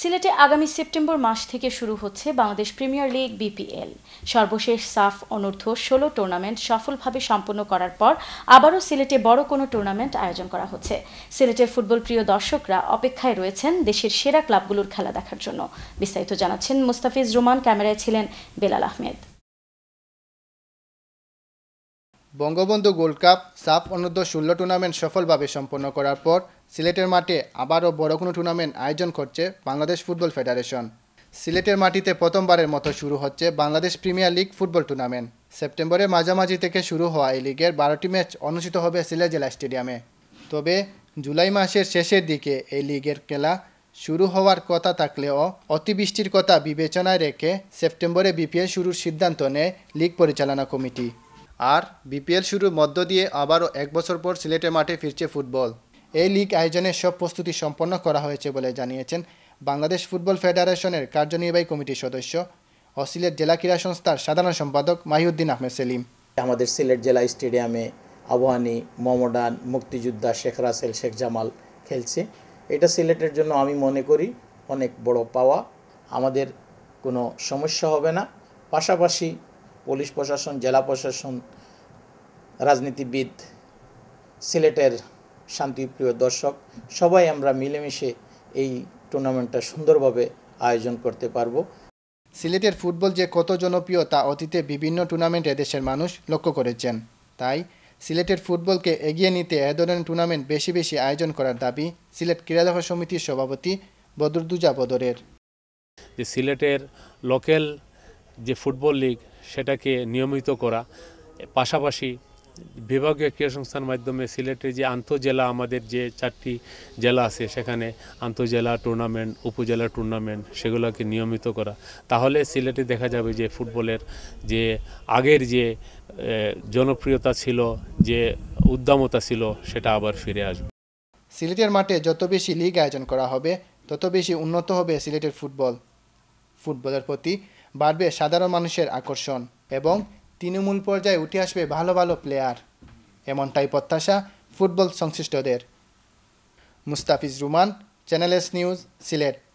সিলেটে আগামী সেপ্টেম্বর মাস থেকে শুরু হচ্ছে বাংলাদেশ প্রিমিয়ার লিগ বিপিএল সর্বশেষ সাফ অনূর্ধ্ব ষোলো টুর্নামেন্ট সফলভাবে সম্পন্ন করার পর আবারও সিলেটে বড় কোনো টুর্নামেন্ট আয়োজন করা হচ্ছে সিলেটের ফুটবল প্রিয় দর্শকরা অপেক্ষায় রয়েছেন দেশের সেরা ক্লাবগুলোর খেলা দেখার জন্য বিস্তারিত জানাচ্ছেন মুস্তাফিজ রোমান ক্যামেরায় ছিলেন বেলাল আহমেদ বঙ্গবন্ধু গোল্ড কাপ সাপ অনুর্ধ ষোলো টুর্নামেন্ট সফলভাবে সম্পন্ন করার পর সিলেটের মাঠে আবারও বড় কোনো টুর্নামেন্ট আয়োজন করছে বাংলাদেশ ফুটবল ফেডারেশন সিলেটের মাটিতে প্রথমবারের মতো শুরু হচ্ছে Bangladesh premier league football tournament সেপ্টেম্বরে মাঝামাঝি থেকে শুরু হওয়া এই লিগের বারোটি ম্যাচ অনুষ্ঠিত হবে সিলেট জেলা স্টেডিয়ামে তবে জুলাই মাসের শেষের দিকে এই লিগের খেলা শুরু হওয়ার কথা থাকলেও অতিবৃষ্টির কথা বিবেচনায় রেখে সেপ্টেম্বরে বিপিএল শুরুর সিদ্ধান্ত নেয় লিগ পরিচালনা কমিটি আর বিপিএল শুরুর মধ্য দিয়ে আবারও এক বছর পর সিলেটের মাঠে ফিরছে ফুটবল এই লীগ আয়োজনের সব প্রস্তুতি সম্পন্ন করা হয়েছে বলে জানিয়েছেন বাংলাদেশ ফুটবল ফেডারেশনের কার্যনির্বাহী কমিটির সদস্য ও সিলেট জেলা ক্রীড়া সংস্থার সাধারণ সম্পাদক মাহিউদ্দিন আহমেদ সেলিম আমাদের সিলেট জেলা স্টেডিয়ামে আবহানি মমডান মুক্তিযোদ্ধা শেখ রাসেল শেখ জামাল খেলছে এটা সিলেটের জন্য আমি মনে করি অনেক বড় পাওয়া আমাদের কোনো সমস্যা হবে না পাশাপাশি পুলিশ প্রশাসন জেলা প্রশাসন রাজনীতিবিদ সিলেটের শান্তিপ্রিয় দর্শক সবাই আমরা মিলেমিশে এই টুর্নামেন্টটা সুন্দরভাবে আয়োজন করতে পারব সিলেটের ফুটবল যে কত জনপ্রিয় তা অতীতে বিভিন্ন টুর্নামেন্টে দেশের মানুষ লক্ষ্য করেছেন তাই সিলেটের ফুটবলকে এগিয়ে নিতে এ ধরনের টুর্নামেন্ট বেশি বেশি আয়োজন করার দাবি সিলেট ক্রীড়াদফা সমিতির সভাপতি বদরদুজা বদরের যে সিলেটের লোকাল যে ফুটবল লিগ সেটাকে নিয়মিত করা পাশাপাশি বিভাগীয় ক্রীড়া সংস্থার মাধ্যমে সিলেটের যে আন্তঃজেলা আমাদের যে চারটি জেলা আছে সেখানে আন্তঃজেলা টুর্নামেন্ট উপজেলা টুর্নামেন্ট সেগুলোকে নিয়মিত করা তাহলে সিলেটে দেখা যাবে যে ফুটবলের যে আগের যে জনপ্রিয়তা ছিল যে উদ্দামতা ছিল সেটা আবার ফিরে আসবে সিলেটের মাঠে যত বেশি লিগ আয়োজন করা হবে তত বেশি উন্নত হবে সিলেটের ফুটবল ফুটবলের প্রতি বাড়বে সাধারণ মানুষের আকর্ষণ এবং তৃণমূল পর্যায়ে উঠে আসবে ভালো ভালো প্লেয়ার এমনটাই প্রত্যাশা ফুটবল সংশ্লিষ্টদের Mustafiz Ruman channel S news Sylhet